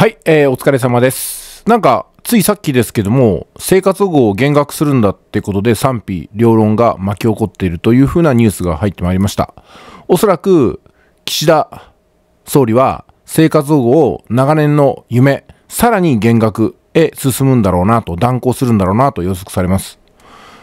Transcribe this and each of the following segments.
はい、えー、お疲れ様です。なんか、ついさっきですけども、生活保護を減額するんだってことで賛否両論が巻き起こっているというふうなニュースが入ってまいりました。おそらく、岸田総理は生活保護を長年の夢、さらに減額へ進むんだろうなと、断行するんだろうなと予測されます。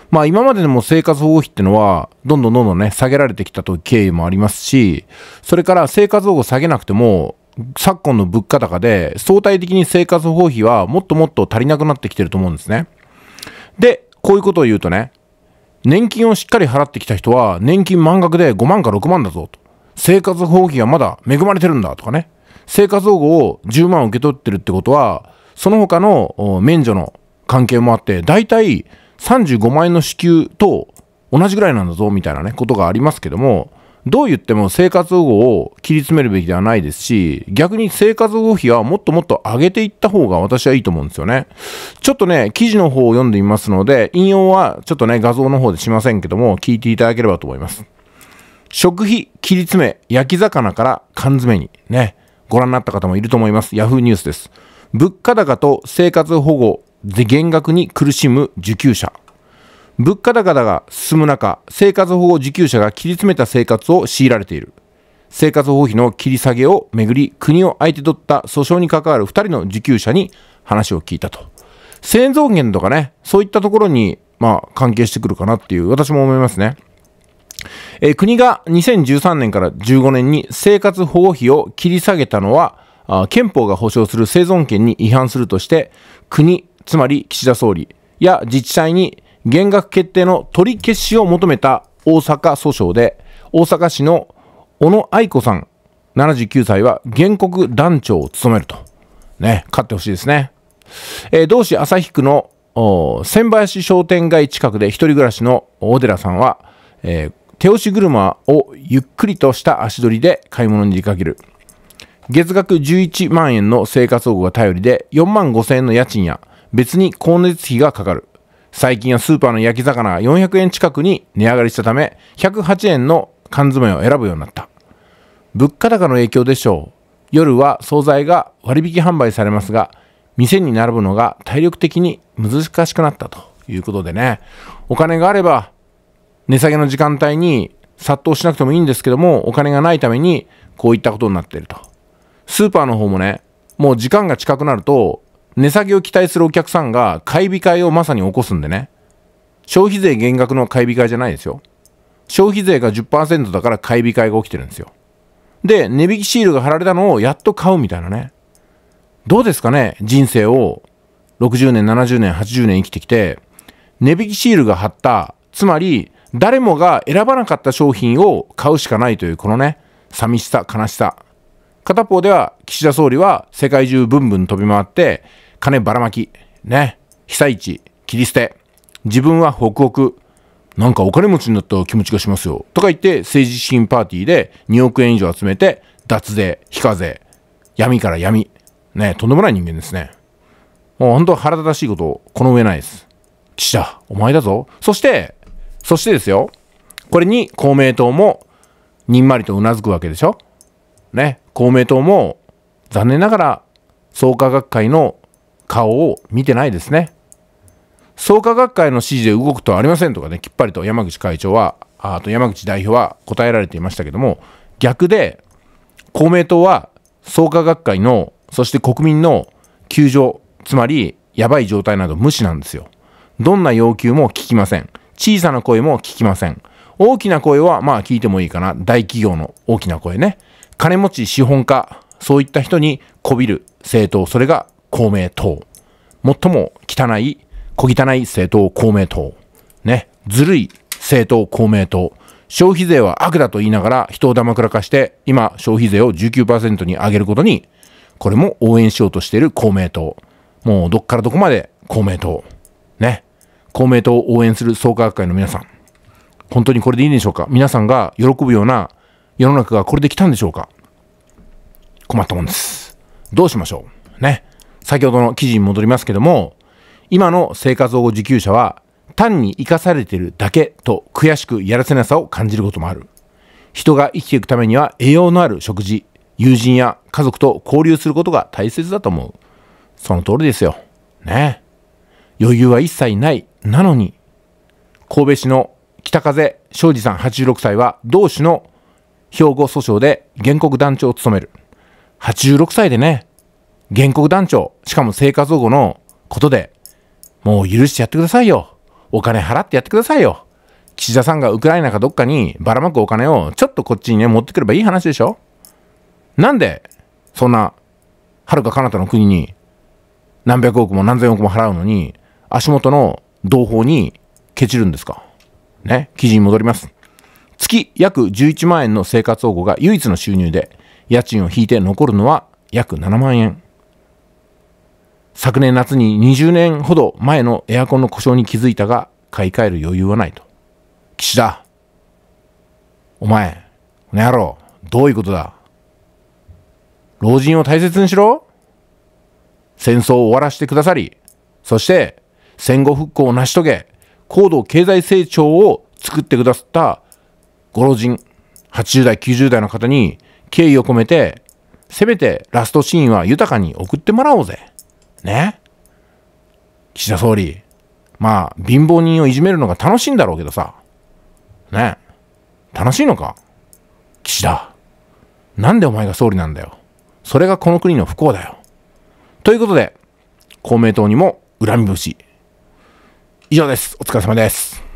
まあ今まででも生活保護費ってのは、どんどんどんどんね、下げられてきたという経緯もありますし、それから生活保護下げなくても、昨今の物価高で相対的に生活保費はもっともっと足りなくなってきてると思うんですね。で、こういうことを言うとね、年金をしっかり払ってきた人は年金満額で5万か6万だぞと。生活保護費はまだ恵まれてるんだとかね。生活保護を10万受け取ってるってことは、その他の免除の関係もあって、だいたい35万円の支給と同じぐらいなんだぞみたいなね、ことがありますけども、どう言っても生活保護を切り詰めるべきではないですし、逆に生活保護費はもっともっと上げていった方が私はいいと思うんですよね。ちょっとね、記事の方を読んでみますので、引用はちょっとね、画像の方でしませんけども、聞いていただければと思います。食費切り詰め、焼き魚から缶詰に。ね、ご覧になった方もいると思います。ヤフーニュースです。物価高と生活保護で減額に苦しむ受給者。物価高が進む中、生活保護受給者が切り詰めた生活を強いられている。生活保護費の切り下げをめぐり、国を相手取った訴訟に関わる2人の受給者に話を聞いたと。製造源とかね、そういったところに、まあ、関係してくるかなっていう、私も思いますね。えー、国が2013年から15年に生活保護費を切り下げたのは、憲法が保障する生存権に違反するとして、国、つまり岸田総理や自治体に減額決定の取り消しを求めた大阪訴訟で、大阪市の小野愛子さん79歳は原告団長を務めると。ね、勝ってほしいですね。えー、同市旭区の千林商店街近くで一人暮らしの小寺さんは、えー、手押し車をゆっくりとした足取りで買い物に出かける。月額11万円の生活保護が頼りで4万5千円の家賃や別に光熱費がかかる。最近はスーパーの焼き魚が400円近くに値上がりしたため、108円の缶詰を選ぶようになった。物価高の影響でしょう。夜は惣菜が割引販売されますが、店に並ぶのが体力的に難しくなったということでね、お金があれば、値下げの時間帯に殺到しなくてもいいんですけども、お金がないためにこういったことになっていると。スーパーの方もね、もう時間が近くなると、値下げを期待するお客さんが買い控えをまさに起こすんでね。消費税減額の買い控えじゃないですよ。消費税が10%だから買い控えが起きてるんですよ。で、値引きシールが貼られたのをやっと買うみたいなね。どうですかね人生を60年、70年、80年生きてきて、値引きシールが貼った、つまり誰もが選ばなかった商品を買うしかないというこのね、寂しさ、悲しさ。片方では岸田総理は世界中ブンブン飛び回って、金ばらまき、ね、被災地、切り捨て、自分は北北、なんかお金持ちになった気持ちがしますよ。とか言って政治資金パーティーで2億円以上集めて、脱税、非課税、闇から闇。ね、とんでもない人間ですね。もう本当腹立たしいこと、この上ないです。記者、お前だぞ。そして、そしてですよ。これに公明党も、にんまりとうなずくわけでしょ。ね、公明党も、残念ながら、創価学会の顔を見てないですね。創価学会の指示で動くとはありませんとかね、きっぱりと山口会長は、あと山口代表は答えられていましたけども、逆で、公明党は創価学会の、そして国民の窮状、つまり、やばい状態など無視なんですよ。どんな要求も聞きません。小さな声も聞きません。大きな声は、まあ聞いてもいいかな。大企業の大きな声ね。金持ち資本家、そういった人にこびる政党、それが公明党。最も汚い、小汚い政党公明党。ね。ずるい政党公明党。消費税は悪だと言いながら人をだまくらかして、今消費税を19%に上げることに、これも応援しようとしている公明党。もうどっからどこまで公明党。ね。公明党を応援する創価学会の皆さん。本当にこれでいいんでしょうか皆さんが喜ぶような世の中がこれで来たんでしょうか困ったもんです。どうしましょうね。先ほどの記事に戻りますけども、今の生活保護受給者は単に生かされてるだけと悔しくやらせなさを感じることもある。人が生きていくためには栄養のある食事、友人や家族と交流することが大切だと思う。その通りですよ。ね余裕は一切ない。なのに、神戸市の北風庄司さん86歳は同市の兵庫訴訟で原告団長を務める。86歳でね、原告団長、しかも生活保護のことで、もう許してやってくださいよ。お金払ってやってくださいよ。岸田さんがウクライナかどっかにばらまくお金をちょっとこっちにね、持ってくればいい話でしょなんで、そんな、はるか彼方の国に、何百億も何千億も払うのに、足元の同胞にケチるんですか。ね、記事に戻ります。月約11万円の生活保護が唯一の収入で、家賃を引いて残るのは約7万円。昨年夏に20年ほど前のエアコンの故障に気づいたが、買い替える余裕はないと。岸田、お前、この野郎、どういうことだ老人を大切にしろ戦争を終わらせてくださり、そして戦後復興を成し遂げ、高度経済成長を作ってくださったご老人、80代、90代の方に敬意を込めて、せめてラストシーンは豊かに送ってもらおうぜ。ね。岸田総理。まあ、貧乏人をいじめるのが楽しいんだろうけどさ。ね。楽しいのか岸田。なんでお前が総理なんだよ。それがこの国の不幸だよ。ということで、公明党にも恨み節。以上です。お疲れ様です。